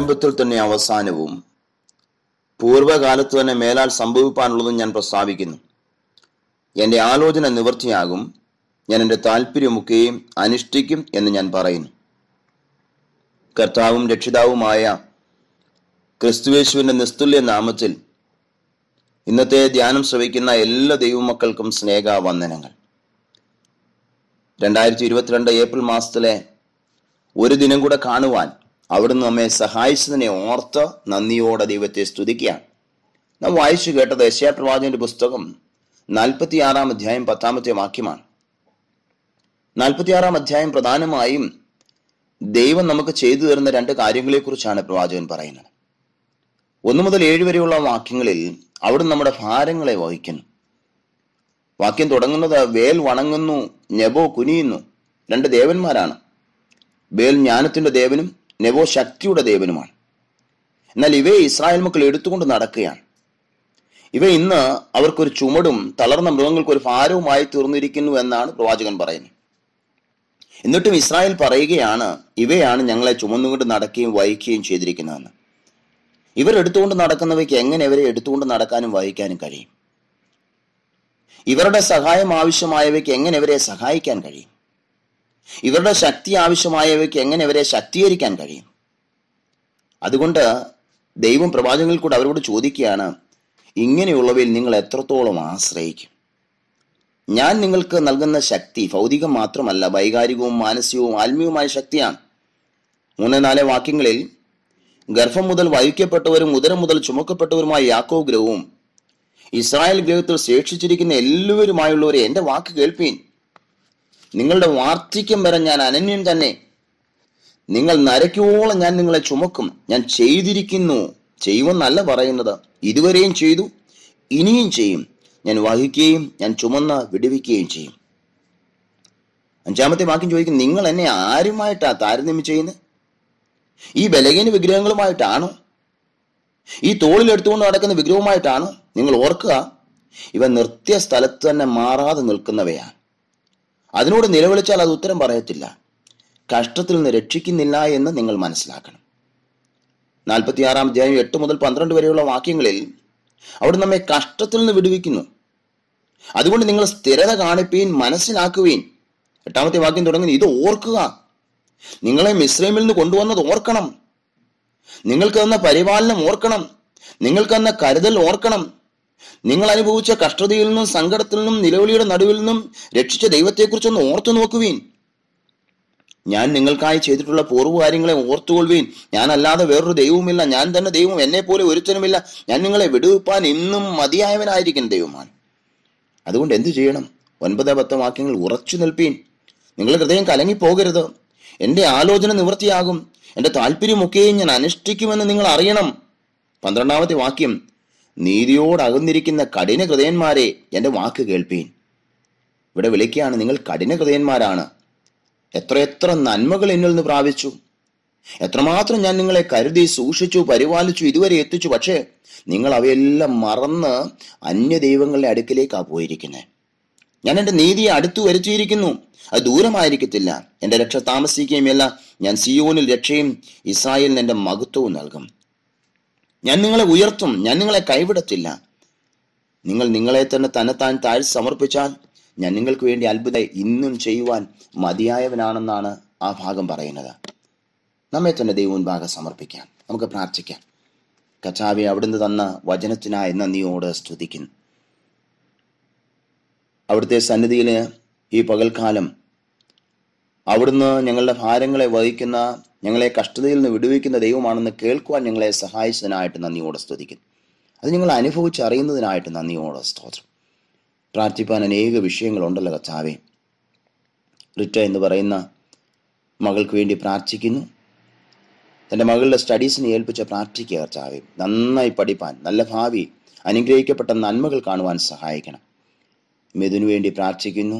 ആരംഭത്തിൽ തന്നെ അവസാനവും പൂർവകാലത്ത് തന്നെ മേലാൽ സംഭവിപ്പാനുള്ളതും ഞാൻ പ്രസ്താവിക്കുന്നു എൻ്റെ ആലോചന നിവൃത്തിയാകും ഞാൻ എൻ്റെ താല്പര്യമൊക്കെയും അനുഷ്ഠിക്കും എന്ന് ഞാൻ പറയുന്നു കർത്താവും രക്ഷിതാവുമായ ക്രിസ്തുവേശുവിൻ്റെ നിസ്തുല്യ നാമത്തിൽ ഇന്നത്തെ ധ്യാനം ശ്രവിക്കുന്ന എല്ലാ ദൈവമക്കൾക്കും സ്നേഹവന്ദനങ്ങൾ രണ്ടായിരത്തി ഇരുപത്തിരണ്ട് ഏപ്രിൽ മാസത്തിലെ ഒരു ദിനം കൂടെ കാണുവാൻ അവിടുന്ന് നമ്മെ സഹായിച്ചതിനെ ഓർത്ത് നന്ദിയോടെ ദൈവത്തെ സ്തുതിക്കുകയാണ് നാം വായിച്ചു കേട്ടത് യശയാ പ്രവാചകന്റെ പുസ്തകം നാൽപ്പത്തിയാറാം അധ്യായം പത്താമത്തെ വാക്യമാണ് നാൽപ്പത്തിയാറാം അധ്യായം പ്രധാനമായും ദൈവം നമുക്ക് ചെയ്തു തരുന്ന രണ്ട് കാര്യങ്ങളെക്കുറിച്ചാണ് പ്രവാചകൻ പറയുന്നത് ഒന്നു മുതൽ ഏഴ് വരെയുള്ള വാക്യങ്ങളിൽ അവിടുന്ന് നമ്മുടെ ഭാരങ്ങളെ വഹിക്കുന്നു വാക്യം തുടങ്ങുന്നത് വേൽ വണങ്ങുന്നു ഞെബോ കുനിയുന്നു രണ്ട് ദേവന്മാരാണ് വേൽ ജ്ഞാനത്തിന്റെ ദേവനും നെബോ ശക്തിയുടെ ദേവനുമാണ് എന്നാൽ ഇവയെ ഇസ്രായേൽ മക്കൾ എടുത്തുകൊണ്ട് നടക്കുകയാണ് ഇവ ഇന്ന് അവർക്കൊരു ചുമടും തളർന്ന മൃഗങ്ങൾക്ക് ഒരു ഭാരവുമായി തീർന്നിരിക്കുന്നു എന്നാണ് പ്രവാചകൻ പറയുന്നത് എന്നിട്ടും ഇസ്രായേൽ പറയുകയാണ് ഇവയാണ് ഞങ്ങളെ ചുമന്നുകൊണ്ട് നടക്കുകയും വഹിക്കുകയും ചെയ്തിരിക്കുന്നതെന്ന് ഇവർ നടക്കുന്നവയ്ക്ക് എങ്ങനെ ഇവരെ എടുത്തുകൊണ്ട് നടക്കാനും വഹിക്കാനും കഴിയും ഇവരുടെ സഹായം ആവശ്യമായവയ്ക്ക് എങ്ങനെ ഇവരെ സഹായിക്കാൻ കഴിയും ഇവരുടെ ശക്തി ആവശ്യമായവയ്ക്ക് എങ്ങനെ ഇവരെ ശക്തീകരിക്കാൻ കഴിയും അതുകൊണ്ട് ദൈവം പ്രവാചകങ്ങളിൽ കൂടെ അവരോട് ചോദിക്കുകയാണ് ഇങ്ങനെയുള്ളവയിൽ നിങ്ങൾ എത്രത്തോളം ആശ്രയിക്കും ഞാൻ നിങ്ങൾക്ക് നൽകുന്ന ശക്തി ഭൗതികം മാത്രമല്ല വൈകാരികവും മാനസികവും ആത്മീയവുമായ ശക്തിയാണ് മൂന്ന് നാല് വാക്യങ്ങളിൽ ഗർഭം മുതൽ വഹിക്കപ്പെട്ടവരും ഉദരം മുതൽ ചുമക്കപ്പെട്ടവരുമായ യാക്കോ ഗ്രഹവും ഇസ്രായേൽ ഗ്രഹത്തിൽ ശേഷിച്ചിരിക്കുന്ന എല്ലാവരുമായുള്ളവരെ എൻ്റെ വാക്ക് കേൾപ്പീൻ നിങ്ങളുടെ വാർദ്ധക്യം വരെ ഞാൻ അനന്യം തന്നെ നിങ്ങൾ നരയ്ക്കോളം ഞാൻ നിങ്ങളെ ചുമക്കും ഞാൻ ചെയ്തിരിക്കുന്നു ചെയ്യുമെന്നല്ല പറയുന്നത് ഇതുവരെയും ചെയ്തു ഇനിയും ചെയ്യും ഞാൻ വഹിക്കുകയും ഞാൻ ചുമന്ന വിടുവിക്കുകയും ചെയ്യും അഞ്ചാമത്തെ വാക്യം ചോദിക്കും നിങ്ങൾ എന്നെ ആരുമായിട്ടാ താരതമ്യം ചെയ്യുന്നത് ഈ ബലഹീന വിഗ്രഹങ്ങളുമായിട്ടാണോ ഈ തോളിലെടുത്തുകൊണ്ട് നടക്കുന്ന വിഗ്രഹവുമായിട്ടാണോ നിങ്ങൾ ഓർക്കുക ഇവ നിർത്തിയ സ്ഥലത്ത് തന്നെ മാറാതെ നിൽക്കുന്നവയാണ് അതിനോട് നിലവിളിച്ചാൽ അത് ഉത്തരം പറയത്തില്ല കഷ്ടത്തിൽ നിന്ന് രക്ഷിക്കുന്നില്ല എന്ന് നിങ്ങൾ മനസ്സിലാക്കണം നാൽപ്പത്തിയാറാം അധ്യായം എട്ട് മുതൽ പന്ത്രണ്ട് വരെയുള്ള വാക്യങ്ങളിൽ അവിടെ നമ്മെ കഷ്ടത്തിൽ നിന്ന് വിടുവിക്കുന്നു അതുകൊണ്ട് നിങ്ങൾ സ്ഥിരത കാണിപ്പീൻ മനസ്സിലാക്കുകയും എട്ടാമത്തെ വാക്യം തുടങ്ങുന്നു ഇത് ഓർക്കുക നിങ്ങളെ മിസ്ലൈമിൽ നിന്ന് കൊണ്ടുവന്നത് ഓർക്കണം നിങ്ങൾക്ക് തന്ന പരിപാലനം ഓർക്കണം നിങ്ങൾക്ക് തന്ന കരുതൽ ഓർക്കണം നിങ്ങൾ അനുഭവിച്ച കഷ്ടതയിൽ നിന്നും സങ്കടത്തിൽ നിന്നും നിലവിളിയുടെ നടുവിൽ നിന്നും രക്ഷിച്ച ദൈവത്തെക്കുറിച്ചൊന്ന് ഓർത്തു നോക്കുവീൻ ഞാൻ നിങ്ങൾക്കായി ചെയ്തിട്ടുള്ള പൂർവ്വകാര്യങ്ങളെ ഓർത്തുകൊള്ളുവീൻ ഞാനല്ലാതെ വേറൊരു ദൈവവുമില്ല ഞാൻ തന്നെ ദൈവം എന്നെ പോലെ ഒരുത്തനുമില്ല ഞാൻ നിങ്ങളെ വിടുവിപ്പാൻ ഇന്നും മതിയായവനായിരിക്കുന്ന ദൈവമാണ് അതുകൊണ്ട് എന്തു ചെയ്യണം ഒൻപത് പത്ത് വാക്യങ്ങൾ ഉറച്ചു നിൽപ്പീൻ നിങ്ങളുടെ ഹൃദയം കലങ്ങിപ്പോകരുത് എന്റെ ആലോചന നിവൃത്തിയാകും എന്റെ താല്പര്യമൊക്കെയും ഞാൻ അനുഷ്ഠിക്കുമെന്ന് നിങ്ങൾ അറിയണം പന്ത്രണ്ടാമത്തെ വാക്യം നീതിയോടകന്നിരിക്കുന്ന കഠിന ഹൃദയന്മാരെ എന്റെ വാക്ക് കേൾപ്പീൻ ഇവിടെ വിളിക്കുകയാണ് നിങ്ങൾ കഠിന ഹൃദയന്മാരാണ് എത്രയെത്ര നന്മകൾ എന്നിൽ നിന്ന് പ്രാപിച്ചു എത്രമാത്രം ഞാൻ നിങ്ങളെ കരുതി സൂക്ഷിച്ചു പരിപാലിച്ചു ഇതുവരെ എത്തിച്ചു പക്ഷേ നിങ്ങൾ അവയെല്ലാം മറന്ന് അന്യ ദൈവങ്ങളുടെ അടുക്കിലേക്കാണ് പോയിരിക്കുന്നത് ഞാൻ എൻ്റെ നീതിയെ അടുത്തു വരുത്തിയിരിക്കുന്നു അത് ദൂരമായിരിക്കത്തില്ല എൻ്റെ രക്ഷ താമസിക്കുകയുമല്ല ഞാൻ സിയോനിൽ രക്ഷയും ഇസ്രായേലിന് എൻ്റെ മഹത്വവും നൽകും ഞാൻ നിങ്ങളെ ഉയർത്തും ഞാൻ നിങ്ങളെ കൈവിടത്തില്ല നിങ്ങൾ നിങ്ങളെ തന്നെ തന്നെത്താൻ താഴ് സമർപ്പിച്ചാൽ ഞാൻ നിങ്ങൾക്ക് വേണ്ടി അത്ഭുത ഇന്നും ചെയ്യുവാൻ മതിയായവനാണെന്നാണ് ആ ഭാഗം പറയുന്നത് നമ്മെ തന്നെ ഭാഗം സമർപ്പിക്കാം നമുക്ക് പ്രാർത്ഥിക്കാം കച്ചാവെ അവിടുന്ന് തന്ന വചനത്തിനായി നന്ദിയോട് സ്തുതിക്കുന്നു അവിടുത്തെ സന്നിധിയിൽ ഈ പകൽക്കാലം അവിടുന്ന് ഞങ്ങളുടെ ഭാരങ്ങളെ വഹിക്കുന്ന ഞങ്ങളെ കഷ്ടതയിൽ നിന്ന് വിടുവിക്കുന്ന ദൈവമാണെന്ന് കേൾക്കുവാൻ ഞങ്ങളെ സഹായിച്ചതിനായിട്ട് നന്ദിയോടെ സ്തുതിക്കുന്നു അത് ഞങ്ങൾ അനുഭവിച്ച് അറിയുന്നതിനായിട്ട് നന്ദിയോടെ സ്തോത്രം പ്രാർത്ഥിപ്പാൻ അനേക വിഷയങ്ങളുണ്ടല്ലോ കച്ചാവേ റിറ്റ എന്ന് പറയുന്ന മകൾക്ക് വേണ്ടി പ്രാർത്ഥിക്കുന്നു തൻ്റെ മകളുടെ സ്റ്റഡീസിനെ ഏൽപ്പിച്ച പ്രാർത്ഥിക്കുക കച്ചാവേ നന്നായി പഠിപ്പാൻ നല്ല ഭാവി അനുഗ്രഹിക്കപ്പെട്ട നന്മകൾ കാണുവാൻ സഹായിക്കണം മെതുവിന് വേണ്ടി പ്രാർത്ഥിക്കുന്നു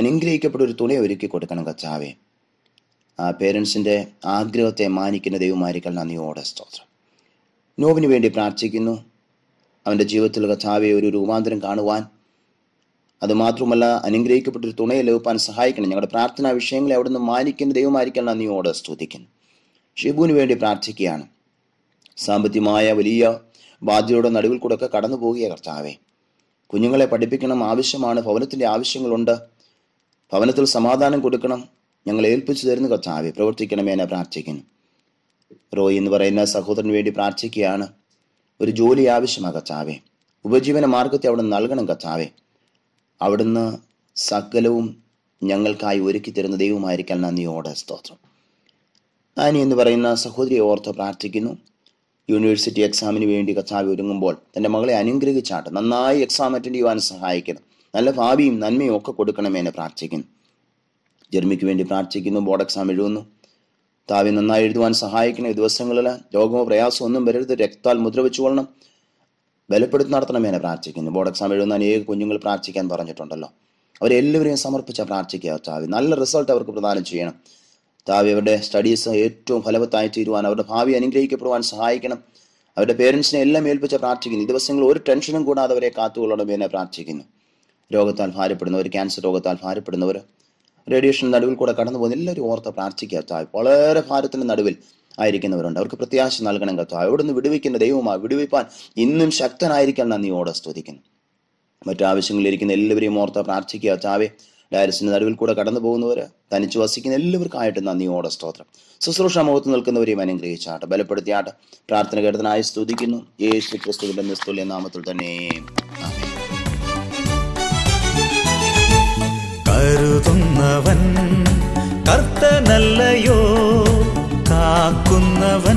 അനുഗ്രഹിക്കപ്പെട്ട ഒരു തുണ ഒരുക്കി കൊടുക്കണം കച്ചാവേ പേരൻസിൻ്റെ ആഗ്രഹത്തെ മാനിക്കുന്ന ദൈവമായിരിക്കാൻ നന്ദിയോടെ സ്തോത്രം നോവിന് വേണ്ടി പ്രാർത്ഥിക്കുന്നു അവൻ്റെ ജീവിതത്തിൽ കഥാവെ ഒരു രൂപാന്തരം കാണുവാൻ അതുമാത്രമല്ല അനുഗ്രഹിക്കപ്പെട്ടൊരു തുണയെ ലഭിക്കാൻ സഹായിക്കണം ഞങ്ങളുടെ പ്രാർത്ഥനാ വിഷയങ്ങളെ അവിടുന്ന് മാനിക്കുന്ന ദൈവമായിരിക്കാൻ നന്ദിയോടെ സ്തുതിക്കുന്നു ഷിബുവിന് വേണ്ടി പ്രാർത്ഥിക്കുകയാണ് സാമ്പത്തികമായ വലിയ ബാധ്യതയുടെ നടുവിൽ കൂടെ ഒക്കെ കടന്നു പോകുക കർത്താവേ കുഞ്ഞുങ്ങളെ പഠിപ്പിക്കണം ആവശ്യമാണ് ഭവനത്തിൻ്റെ ആവശ്യങ്ങളുണ്ട് ഭവനത്തിൽ സമാധാനം കൊടുക്കണം ഞങ്ങൾ ഏൽപ്പിച്ചു തരുന്ന കർത്താവെ പ്രവർത്തിക്കണമേ എന്നെ പ്രാർത്ഥിക്കുന്നു റോയ് എന്ന് പറയുന്ന സഹോദരന് വേണ്ടി പ്രാർത്ഥിക്കുകയാണ് ഒരു ജോലി ആവശ്യമാണ് കർത്താവെ ഉപജീവന മാർഗത്തെ അവിടെ നൽകണം കർത്താവെ അവിടുന്ന് സകലവും ഞങ്ങൾക്കായി ഒരുക്കി തരുന്ന ദൈവമായിരിക്കാൻ നന്ദിയോടെ സ്തോത്രം ആനി എന്ന് പറയുന്ന സഹോദരിയെ ഓർത്ത് പ്രാർത്ഥിക്കുന്നു യൂണിവേഴ്സിറ്റി എക്സാമിന് വേണ്ടി കർത്താവ് ഒരുങ്ങുമ്പോൾ തൻ്റെ മകളെ അനുഗ്രഹിച്ചാട്ട് നന്നായി എക്സാം അറ്റൻഡ് ചെയ്യുവാൻ സഹായിക്കണം നല്ല ഭാവിയും നന്മയും ഒക്കെ കൊടുക്കണമെന്ന് പ്രാർത്ഥിക്കുന്നു ജർമ്മിക്ക് വേണ്ടി പ്രാർത്ഥിക്കുന്നു ബോർഡ് എക്സാം എഴുതുന്നു താവി നന്നായി എഴുതുവാൻ സഹായിക്കണം ഈ ദിവസങ്ങളിൽ രോഗമോ പ്രയാസമോ ഒന്നും വരരുത് രക്താൽ മുദ്ര വെച്ചുകൊള്ളണം ബലപ്പെടുത്തി എന്നെ പ്രാർത്ഥിക്കുന്നു ബോർഡ് എക്സാം എഴുതുന്ന അനേക കുഞ്ഞുങ്ങൾ പ്രാർത്ഥിക്കാൻ പറഞ്ഞിട്ടുണ്ടല്ലോ അവരെല്ലാവരെയും സമർപ്പിച്ച പ്രാർത്ഥിക്കുക താവി നല്ല റിസൾട്ട് അവർക്ക് പ്രദാനം ചെയ്യണം താവി അവരുടെ സ്റ്റഡീസ് ഏറ്റവും ഫലവത്തായി തീരുവാൻ അവരുടെ ഭാവി അനുഗ്രഹിക്കപ്പെടുവാൻ സഹായിക്കണം അവരുടെ പേരൻസിനെ എല്ലാം ഏൽപ്പിച്ച പ്രാർത്ഥിക്കുന്നു ഈ ദിവസങ്ങൾ ഒരു ടെൻഷനും കൂടാതെ അവരെ എന്നെ പ്രാർത്ഥിക്കുന്നു രോഗത്താൽ ഭാരപ്പെടുന്നവർ ക്യാൻസർ രോഗത്താൽ ഭാരപ്പെടുന്നവർ റേഡിയേഷൻ നടുവിൽ കൂടെ കടന്നു പോകുന്ന എല്ലാവരും ഓർത്ത് പ്രാർത്ഥിക്കുക തായ് വളരെ ഭാരത്തിന്റെ നടുവിൽ ആയിരിക്കുന്നവരുണ്ട് അവർക്ക് പ്രത്യാശ നൽകണം അവിടെ നിന്ന് വിടുവിക്കുന്ന ദൈവമായി വിടുവിപ്പാൻ ഇന്നും ശക്തനായിരിക്കാൻ ഓടെ സ്തുതിക്കുന്നു മറ്റാവശ്യങ്ങളിലിരിക്കുന്ന എല്ലാവരെയും ഓർത്ത് പ്രാർത്ഥിക്കുക ചാവേ ഡയറസിന്റെ നടുവിൽ കൂടെ കടന്നു പോകുന്നവർ തനിച്ച് വസിക്കുന്ന എല്ലാവർക്കായിട്ട് നന്ദിയോടെ സ്തോത്രം ശുശ്രൂഷ മുഖത്ത് നിൽക്കുന്നവരെയും അനുഗ്രഹിച്ചാട്ട് ബലപ്പെടുത്തിയാട്ട് പ്രാർത്ഥന കേട്ടതിനായി സ്തുതിക്കുന്നു യേശു ക്രിസ്തുവിന്റെ നിസ്തുല്യ നാമത്തിൽ തന്നെ കാക്കുന്നവൻ കർത്തനല്ലയോ കാക്കുന്നവൻ